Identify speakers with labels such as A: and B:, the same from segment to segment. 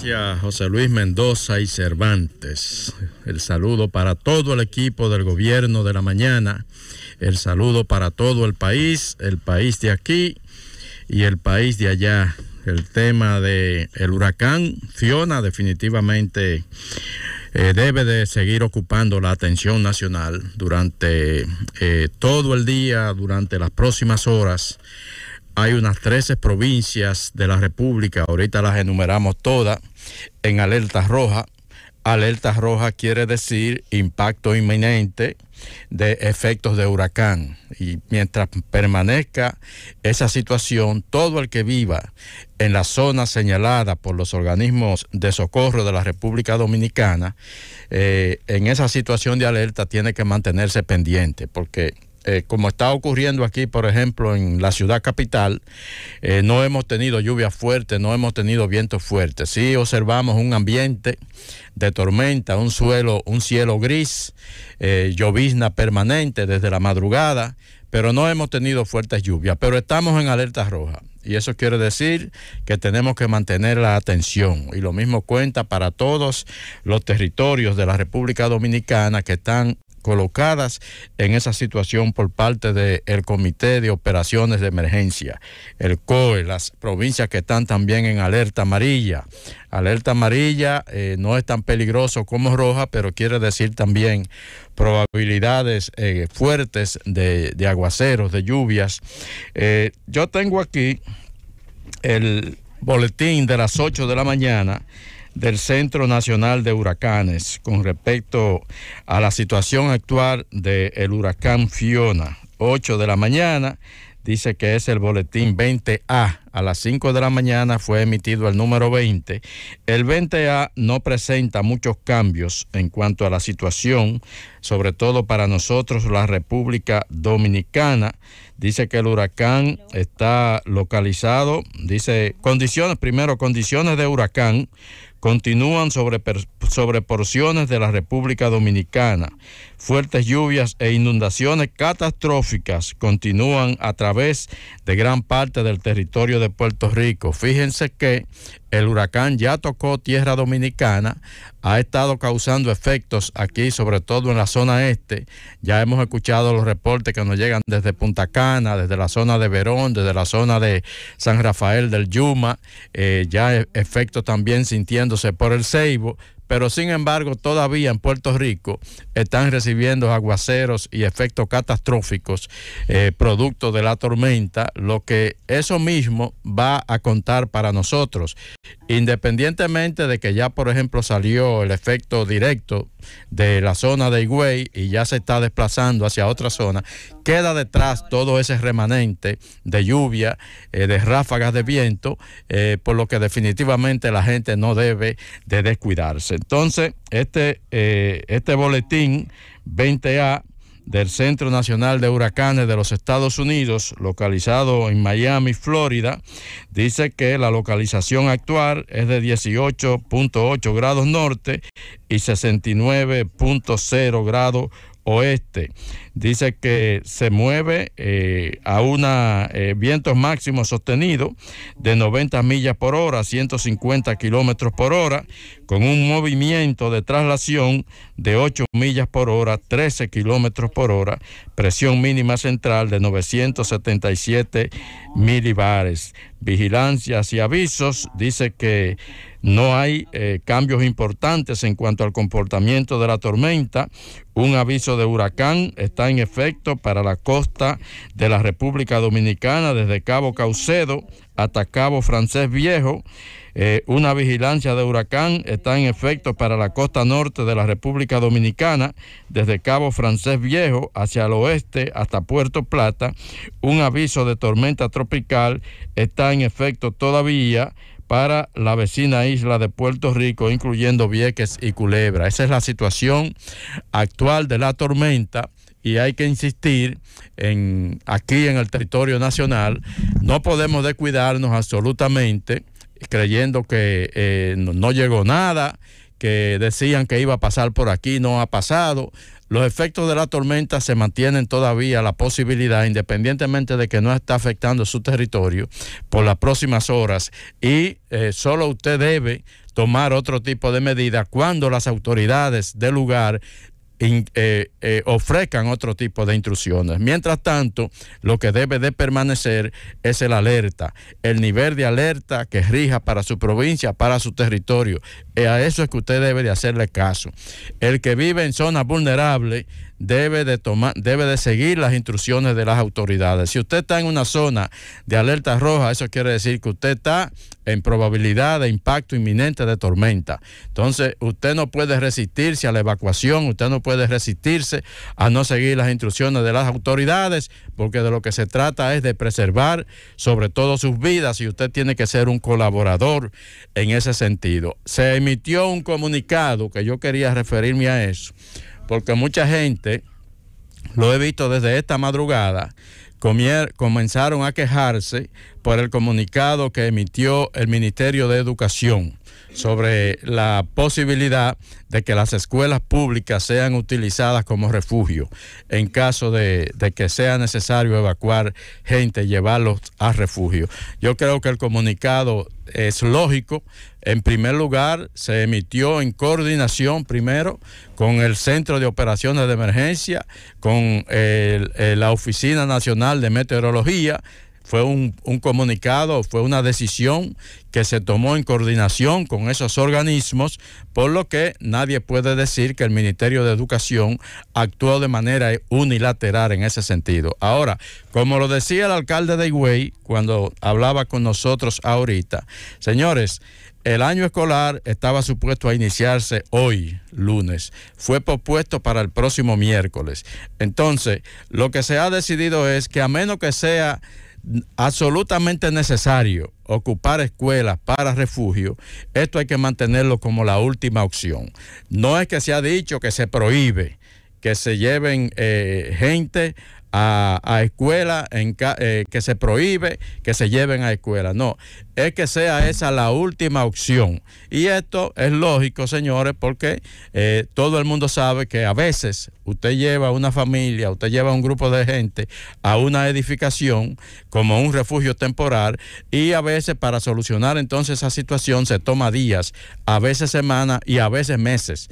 A: Gracias, José Luis Mendoza y Cervantes. El saludo para todo el equipo del gobierno de la mañana. El saludo para todo el país, el país de aquí y el país de allá. El tema del el huracán Fiona definitivamente eh, debe de seguir ocupando la atención nacional durante eh, todo el día, durante las próximas horas hay unas 13 provincias de la República, ahorita las enumeramos todas, en alerta roja. Alerta roja quiere decir impacto inminente de efectos de huracán. Y mientras permanezca esa situación, todo el que viva en la zona señalada por los organismos de socorro de la República Dominicana, eh, en esa situación de alerta tiene que mantenerse pendiente, porque eh, como está ocurriendo aquí, por ejemplo, en la ciudad capital, eh, no hemos tenido lluvia fuerte, no hemos tenido vientos fuertes. Sí observamos un ambiente de tormenta, un suelo, un cielo gris, eh, llovizna permanente desde la madrugada, pero no hemos tenido fuertes lluvias, pero estamos en alerta roja. Y eso quiere decir que tenemos que mantener la atención. Y lo mismo cuenta para todos los territorios de la República Dominicana que están colocadas en esa situación por parte del Comité de Operaciones de Emergencia, el COE, las provincias que están también en alerta amarilla. Alerta amarilla eh, no es tan peligroso como roja, pero quiere decir también probabilidades eh, fuertes de, aguaceros, de lluvias. Eh, yo tengo aquí el boletín de las 8 de la mañana del Centro Nacional de Huracanes con respecto a la situación actual del el huracán Fiona. 8 de la mañana, dice que es el boletín 20A a las 5 de la mañana fue emitido el número 20. El 20A no presenta muchos cambios en cuanto a la situación, sobre todo para nosotros, la República Dominicana. Dice que el huracán está localizado, dice condiciones, primero condiciones de huracán continúan sobre, sobre porciones de la República Dominicana. Fuertes lluvias e inundaciones catastróficas continúan a través de gran parte del territorio de Puerto Rico. Fíjense que el huracán ya tocó tierra dominicana, ha estado causando efectos aquí, sobre todo en la zona este. Ya hemos escuchado los reportes que nos llegan desde Punta Cana, desde la zona de Verón, desde la zona de San Rafael del Yuma, eh, ya e-, efectos también sintiéndose por el Seibo pero sin embargo todavía en Puerto Rico están recibiendo aguaceros y efectos catastróficos eh, producto de la tormenta, lo que eso mismo va a contar para nosotros. Independientemente de que ya, por ejemplo, salió el efecto directo de la zona de Higüey y ya se está desplazando hacia otra zona, queda detrás todo ese remanente de lluvia, eh, de ráfagas de viento, eh, por lo que definitivamente la gente no debe de descuidarse. Entonces, este, eh, este boletín 20A del Centro Nacional de Huracanes de los Estados Unidos, localizado en Miami, Florida, dice que la localización actual es de 18.8 grados norte y 69.0 grados oeste. Dice que se mueve eh, a una viento eh, vientos máximos sostenidos de 90 millas por hora, 150 kilómetros por hora, con un movimiento de traslación de 8 millas por hora, 13 kilómetros por hora, presión mínima central de 977 milibares. Vigilancias y avisos dice que no hay eh, cambios importantes en cuanto al comportamiento de la tormenta. Un aviso de huracán está en efecto para la costa de la República Dominicana desde Cabo Caucedo hasta Cabo Francés Viejo. Eh, una vigilancia de huracán está en efecto para la costa norte de la República Dominicana, desde Cabo Francés Viejo hacia el oeste hasta Puerto Plata. Un aviso de tormenta tropical está en efecto todavía para la vecina isla de Puerto Rico, incluyendo Vieques y Culebra. Esa es la situación actual de la tormenta y hay que insistir en aquí en el territorio nacional. No podemos descuidarnos absolutamente creyendo que eh, no, no llegó nada, que decían que iba a pasar por aquí, no ha pasado. Los efectos de la tormenta se mantienen todavía la posibilidad, independientemente de que no está afectando su territorio, por las próximas horas. Y eh, solo usted debe tomar otro tipo de medida cuando las autoridades del lugar eh, eh, ofrezcan otro tipo de intrusiones, Mientras tanto, lo que debe de permanecer es el alerta, el nivel de alerta que rija para su provincia, para su territorio. a eso es que usted debe de hacerle caso. El que vive en zonas vulnerables debe de, tomar, debe de seguir las instrucciones de las autoridades. Si usted está en una zona de alerta roja, eso quiere decir que usted está en probabilidad de impacto inminente de tormenta. Entonces, usted no puede resistirse a la evacuación, usted no puede puede resistirse a no seguir las instrucciones de las autoridades, porque de lo que se trata es de preservar sobre todo sus vidas y usted tiene que ser un colaborador en ese sentido. Se emitió un comunicado que yo quería referirme a eso, porque mucha gente, lo he visto desde esta madrugada, comenzaron a quejarse por el comunicado que emitió el Ministerio de Educación sobre la posibilidad de que las escuelas públicas sean utilizadas como refugio en caso de, que sea necesario evacuar gente, y llevarlos a refugio. Yo creo que el comunicado es lógico. En primer lugar, se emitió en coordinación primero con el Centro de Operaciones de Emergencia, con eh, la Oficina Nacional de Meteorología, fue un, comunicado, fue una decisión que se tomó en coordinación con esos organismos, por lo que nadie puede decir que el Ministerio de Educación actuó de manera unilateral en ese sentido. Ahora, como lo decía el alcalde de Higüey cuando hablaba con nosotros ahorita, señores, el año escolar estaba supuesto a iniciarse hoy, lunes. Fue propuesto para el próximo miércoles. Entonces, lo que se ha decidido es que a menos que sea absolutamente necesario ocupar escuelas para refugio, esto hay que mantenerlo como la última opción. No es que se ha dicho que se prohíbe que se lleven eh, gente a, a escuela en eh, que se prohíbe que se lleven a escuela. No, es que sea esa la última opción. Y esto es lógico, señores, porque eh, todo el mundo sabe que a veces usted lleva a una familia, usted lleva a un grupo de gente a una edificación como un refugio temporal y a veces para solucionar entonces esa situación se toma días, a veces semanas y a veces meses.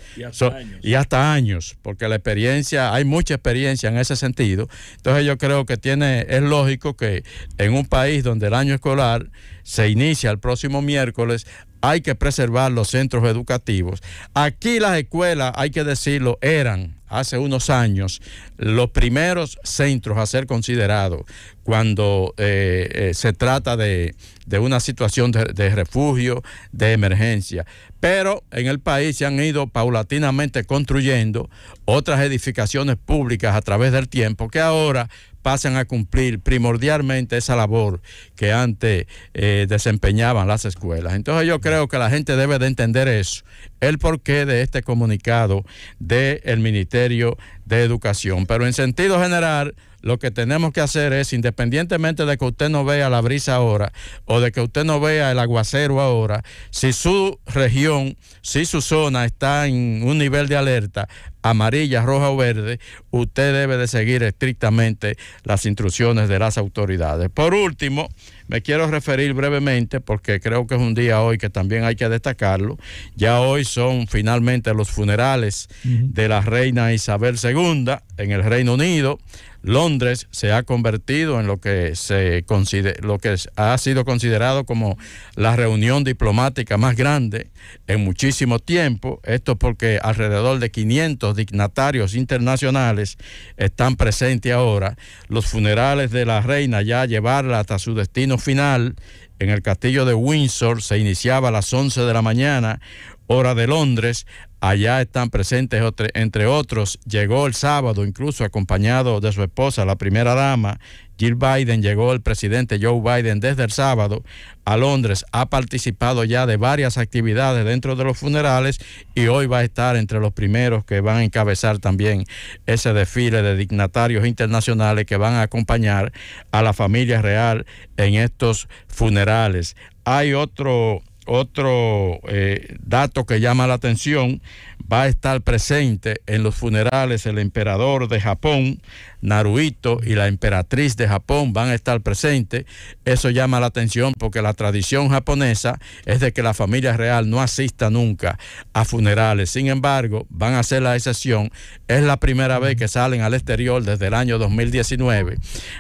A: y hasta años, porque la experiencia, hay mucha experiencia en ese sentido entonces yo creo que tiene, es lógico que en un país donde el año escolar se inicia el próximo miércoles. Hay que preservar los centros educativos. Aquí las escuelas, hay que decirlo, eran hace unos años los primeros centros a ser considerados cuando eh, eh, se trata de, una situación de, refugio, de emergencia. Pero en el país se han ido paulatinamente construyendo otras edificaciones públicas a través del tiempo que ahora pasen a cumplir primordialmente esa labor que antes eh, desempeñaban las escuelas. Entonces yo creo que la gente debe de entender eso, el porqué de este comunicado del el Ministerio de Educación. Pero en sentido general, lo que tenemos que hacer es, independientemente de que usted no vea la brisa ahora o de que usted no vea el aguacero ahora, si su región, si su zona está en un nivel de alerta, amarilla, roja o verde, usted debe de seguir estrictamente las instrucciones de las autoridades. Por último, me quiero referir brevemente, porque creo que es un día hoy que también hay que destacarlo, ya hoy son finalmente los funerales de la reina Isabel II en el Reino Unido, Londres se ha convertido en lo que, se lo que ha sido considerado como la reunión diplomática más grande en muchísimo tiempo. Esto porque alrededor de 500 dignatarios internacionales están presentes ahora. Los funerales de la reina ya llevarla hasta su destino final en el castillo de Windsor se iniciaba a las 11 de la mañana hora de Londres, Allá están presentes, entre otros, llegó el sábado, incluso acompañado de su esposa, la primera dama, Jill Biden, llegó el presidente Joe Biden desde el sábado a Londres, ha participado ya de varias actividades dentro de los funerales y hoy va a estar entre los primeros que van a encabezar también ese desfile de dignatarios internacionales que van a acompañar a la familia real en estos funerales. Hay otro otro eh, dato que llama la atención, va a estar presente en los funerales el emperador de Japón, Naruhito y la emperatriz de Japón van a estar presentes. Eso llama la atención porque la tradición japonesa es de que la familia real no asista nunca a funerales. Sin embargo, van a hacer la excepción. Es la primera vez que salen al exterior desde el año 2019.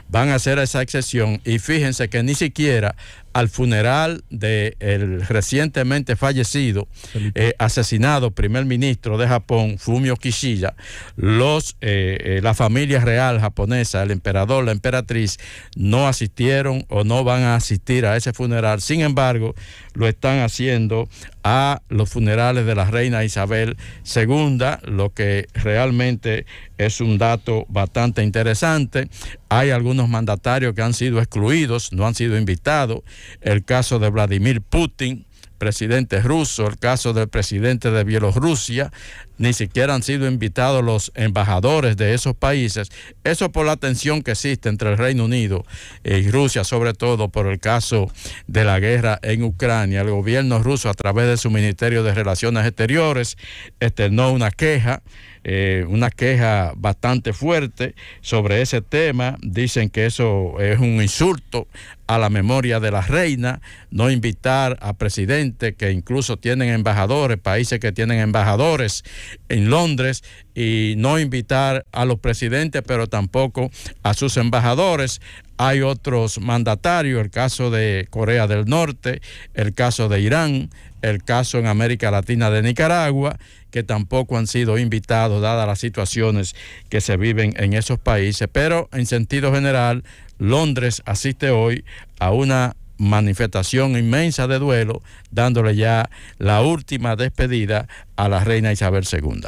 A: Van a hacer esa excepción y fíjense que ni siquiera al funeral del recientemente fallecido, eh, asesinado primer ministro de Japón, Fumio Kishida, los, eh, eh, la familia real japonesa, el emperador, la emperatriz, no asistieron o no van a asistir a ese funeral. Sin embargo, lo están haciendo a los funerales de la reina Isabel II, lo que realmente es un dato bastante interesante. Hay algunos mandatarios que han sido excluidos, no han sido invitados. El caso de Vladimir Putin presidente ruso, el caso del presidente de Bielorrusia, ni siquiera han sido invitados los embajadores de esos países. Eso por la tensión que existe entre el Reino Unido y Rusia, sobre todo por el caso de la guerra en Ucrania. El gobierno ruso, a través de su Ministerio de Relaciones Exteriores, externó una queja eh, una queja bastante fuerte sobre ese tema. Dicen que eso es un insulto a la memoria de la reina, no invitar a presidentes que incluso tienen embajadores, países que tienen embajadores en Londres, y no invitar a los presidentes, pero tampoco a sus embajadores. Hay otros mandatarios, el caso de Corea del Norte, el caso de Irán, el caso en América Latina de Nicaragua, que tampoco han sido invitados dadas las situaciones que se viven en esos países. Pero en sentido general, Londres asiste hoy a una manifestación inmensa de duelo, dándole ya la última despedida a la reina Isabel II.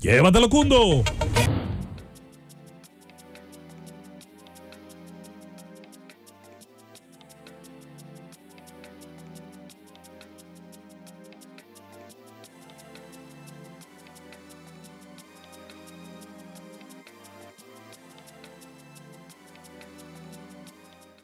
A: Llévatelo, Cundo.